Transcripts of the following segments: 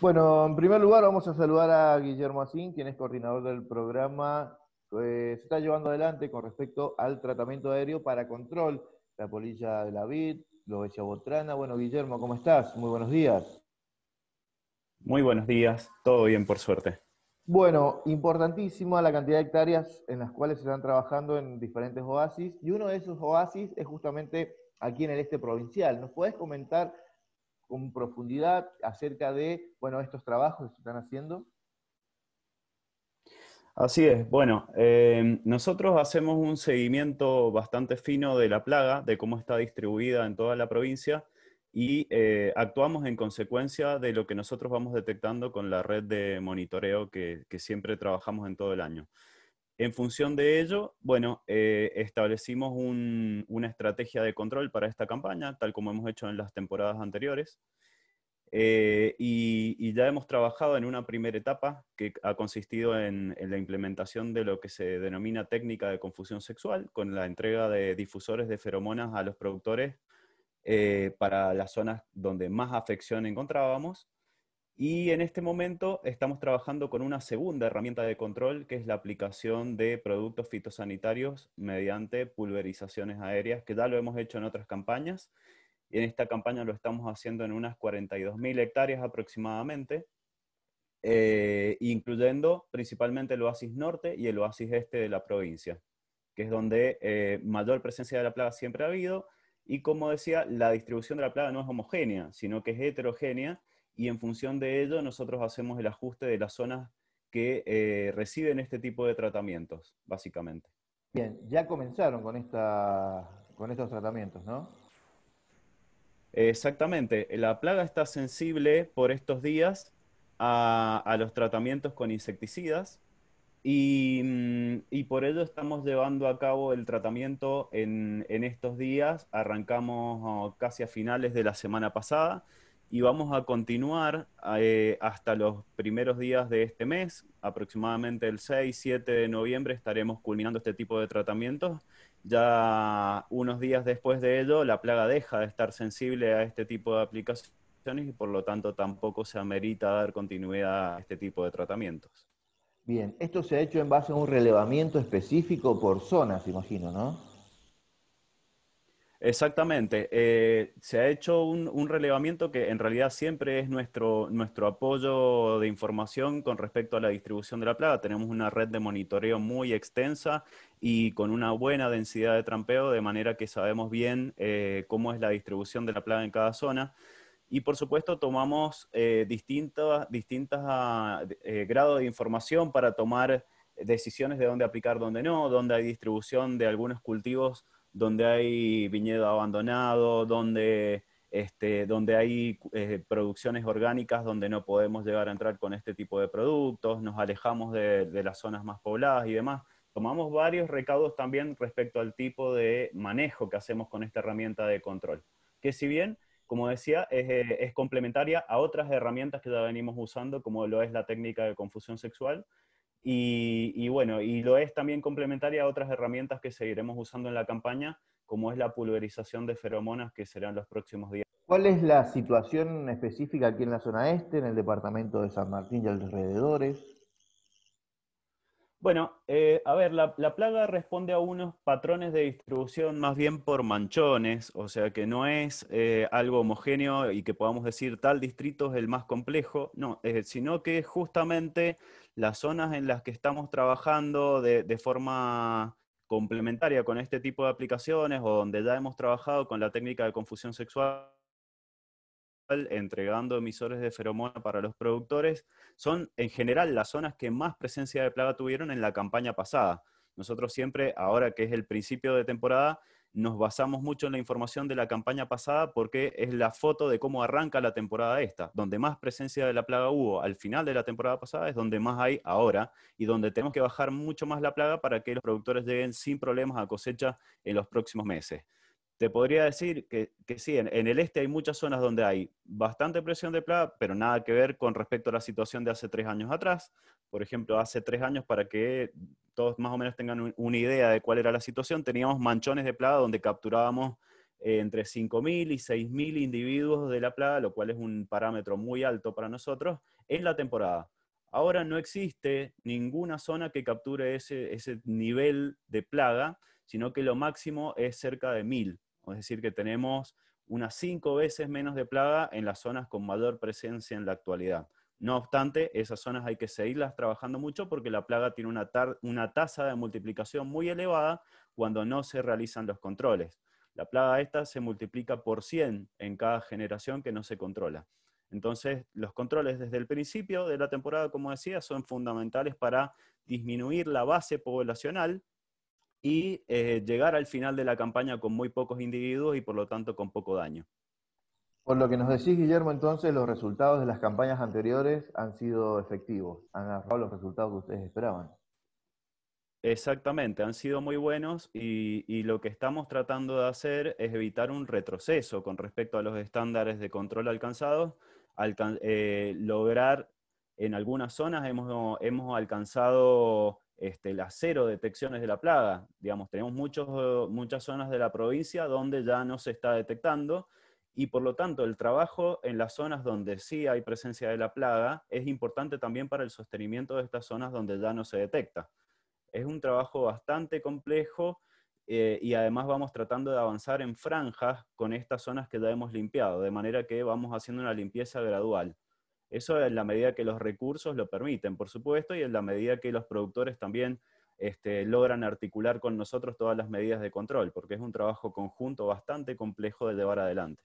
Bueno, en primer lugar vamos a saludar a Guillermo Asín, quien es coordinador del programa que eh, se está llevando adelante con respecto al tratamiento aéreo para control, la polilla de la vid, a botrana. Bueno, Guillermo, ¿cómo estás? Muy buenos días. Muy buenos días, todo bien por suerte. Bueno, importantísima la cantidad de hectáreas en las cuales se están trabajando en diferentes oasis, y uno de esos oasis es justamente aquí en el este provincial. ¿Nos puedes comentar con profundidad acerca de, bueno, estos trabajos que se están haciendo? Así es. Bueno, eh, nosotros hacemos un seguimiento bastante fino de la plaga, de cómo está distribuida en toda la provincia y eh, actuamos en consecuencia de lo que nosotros vamos detectando con la red de monitoreo que siempre trabajamos en todo el año. En función de ello, bueno, eh, establecimos una estrategia de control para esta campaña, tal como hemos hecho en las temporadas anteriores. Eh, y, ya hemos trabajado en una primera etapa que ha consistido en, la implementación de lo que se denomina técnica de confusión sexual, con la entrega de difusores de feromonas a los productores eh, para las zonas donde más afección encontrábamos y en este momento estamos trabajando con una segunda herramienta de control, que es la aplicación de productos fitosanitarios mediante pulverizaciones aéreas, que ya lo hemos hecho en otras campañas. Y en esta campaña lo estamos haciendo en unas 42.000 hectáreas aproximadamente, eh, incluyendo principalmente el oasis norte y el oasis este de la provincia, que es donde eh, mayor presencia de la plaga siempre ha habido. Y como decía, la distribución de la plaga no es homogénea, sino que es heterogénea y en función de ello nosotros hacemos el ajuste de las zonas que eh, reciben este tipo de tratamientos, básicamente. Bien, ya comenzaron con, esta, con estos tratamientos, ¿no? Exactamente, la plaga está sensible por estos días a, los tratamientos con insecticidas mm, y, por ello estamos llevando a cabo el tratamiento en estos días, arrancamos oh, casi a finales de la semana pasada y vamos a continuar eh, hasta los primeros días de este mes, aproximadamente el 6-7 de noviembre estaremos culminando este tipo de tratamientos. Ya unos días después de ello, la plaga deja de estar sensible a este tipo de aplicaciones y por lo tanto tampoco se amerita dar continuidad a este tipo de tratamientos. Bien, esto se ha hecho en base a un relevamiento específico por zonas, imagino, ¿no? Exactamente. Eh, se ha hecho un, relevamiento que en realidad siempre es nuestro, nuestro apoyo de información con respecto a la distribución de la plaga. Tenemos una red de monitoreo muy extensa y con una buena densidad de trampeo, de manera que sabemos bien eh, cómo es la distribución de la plaga en cada zona. Y por supuesto tomamos eh, distintos ah, grados de información para tomar decisiones de dónde aplicar, dónde no, dónde hay distribución de algunos cultivos donde hay viñedo abandonado, donde, este, hay eh, producciones orgánicas donde no podemos llegar a entrar con este tipo de productos, nos alejamos de, las zonas más pobladas y demás. Tomamos varios recaudos también respecto al tipo de manejo que hacemos con esta herramienta de control, que si bien como decía, es, eh, es, complementaria a otras herramientas que ya venimos usando, como lo es la técnica de confusión sexual, y, bueno, y lo es también complementaria a otras herramientas que seguiremos usando en la campaña, como es la pulverización de feromonas, que serán los próximos días. ¿Cuál es la situación específica aquí en la zona este, en el departamento de San Martín y alrededores? Bueno, eh, a ver, la, plaga responde a unos patrones de distribución más bien por manchones, o sea que no es eh, algo homogéneo y que podamos decir tal distrito es el más complejo, no, eh, sino que justamente las zonas en las que estamos trabajando de, forma complementaria con este tipo de aplicaciones o donde ya hemos trabajado con la técnica de confusión sexual, entregando emisores de feromona para los productores, son en general las zonas que más presencia de plaga tuvieron en la campaña pasada. Nosotros siempre, ahora que es el principio de temporada, nos basamos mucho en la información de la campaña pasada porque es la foto de cómo arranca la temporada esta. Donde más presencia de la plaga hubo al final de la temporada pasada es donde más hay ahora y donde tenemos que bajar mucho más la plaga para que los productores lleguen sin problemas a cosecha en los próximos meses te podría decir que, sí, en, el este hay muchas zonas donde hay bastante presión de plaga, pero nada que ver con respecto a la situación de hace tres años atrás. Por ejemplo, hace tres años, para que todos más o menos tengan una idea de cuál era la situación, teníamos manchones de plaga donde capturábamos eh, entre 5.000 y 6.000 individuos de la plaga, lo cual es un parámetro muy alto para nosotros, en la temporada. Ahora no existe ninguna zona que capture ese, ese nivel de plaga, sino que lo máximo es cerca de 1.000 es decir, que tenemos unas cinco veces menos de plaga en las zonas con mayor presencia en la actualidad. No obstante, esas zonas hay que seguirlas trabajando mucho porque la plaga tiene una, una tasa de multiplicación muy elevada cuando no se realizan los controles. La plaga esta se multiplica por 100 en cada generación que no se controla. Entonces, los controles desde el principio de la temporada, como decía, son fundamentales para disminuir la base poblacional y eh, llegar al final de la campaña con muy pocos individuos y por lo tanto con poco daño. Por lo que nos decís, Guillermo, entonces los resultados de las campañas anteriores han sido efectivos, han agarrado los resultados que ustedes esperaban. Exactamente, han sido muy buenos y, lo que estamos tratando de hacer es evitar un retroceso con respecto a los estándares de control alcanzados, eh, lograr en algunas zonas hemos, hemos alcanzado este, las cero detecciones de la plaga. Digamos, tenemos muchos, eh, muchas zonas de la provincia donde ya no se está detectando y por lo tanto el trabajo en las zonas donde sí hay presencia de la plaga es importante también para el sostenimiento de estas zonas donde ya no se detecta. Es un trabajo bastante complejo eh, y además vamos tratando de avanzar en franjas con estas zonas que ya hemos limpiado, de manera que vamos haciendo una limpieza gradual. Eso en la medida que los recursos lo permiten, por supuesto, y en la medida que los productores también este, logran articular con nosotros todas las medidas de control, porque es un trabajo conjunto bastante complejo de llevar adelante.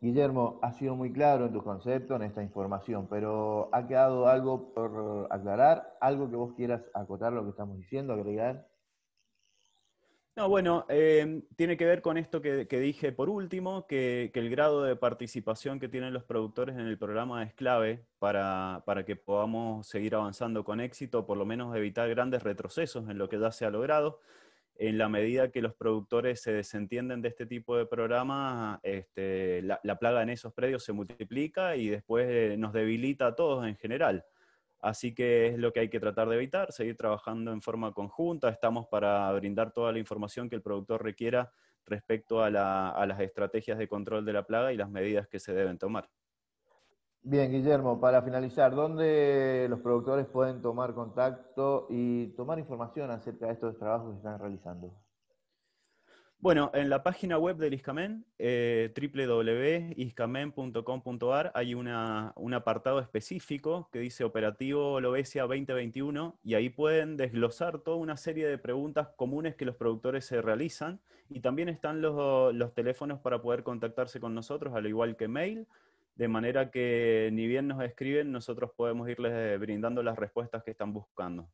Guillermo, ha sido muy claro en tus conceptos, en esta información, pero ¿ha quedado algo por aclarar? ¿Algo que vos quieras acotar lo que estamos diciendo, agregar? No, bueno, eh, tiene que ver con esto que, dije por último, que, el grado de participación que tienen los productores en el programa es clave para, que podamos seguir avanzando con éxito, por lo menos evitar grandes retrocesos en lo que ya se ha logrado. En la medida que los productores se desentienden de este tipo de programas, este, la, plaga en esos predios se multiplica y después eh, nos debilita a todos en general. Así que es lo que hay que tratar de evitar, seguir trabajando en forma conjunta. Estamos para brindar toda la información que el productor requiera respecto a, las estrategias de control de la plaga y las medidas que se deben tomar. Bien, Guillermo, para finalizar, ¿dónde los productores pueden tomar contacto y tomar información acerca de estos trabajos que están realizando? Bueno, en la página web del ISCAMEN, eh, www.iscamen.com.ar, hay un apartado específico que dice Operativo Lobesia 2021 y ahí pueden desglosar toda una serie de preguntas comunes que los productores se realizan y también están los, los teléfonos para poder contactarse con nosotros, al igual que mail, de manera que ni bien nos escriben, nosotros podemos irles eh, brindando las respuestas que están buscando.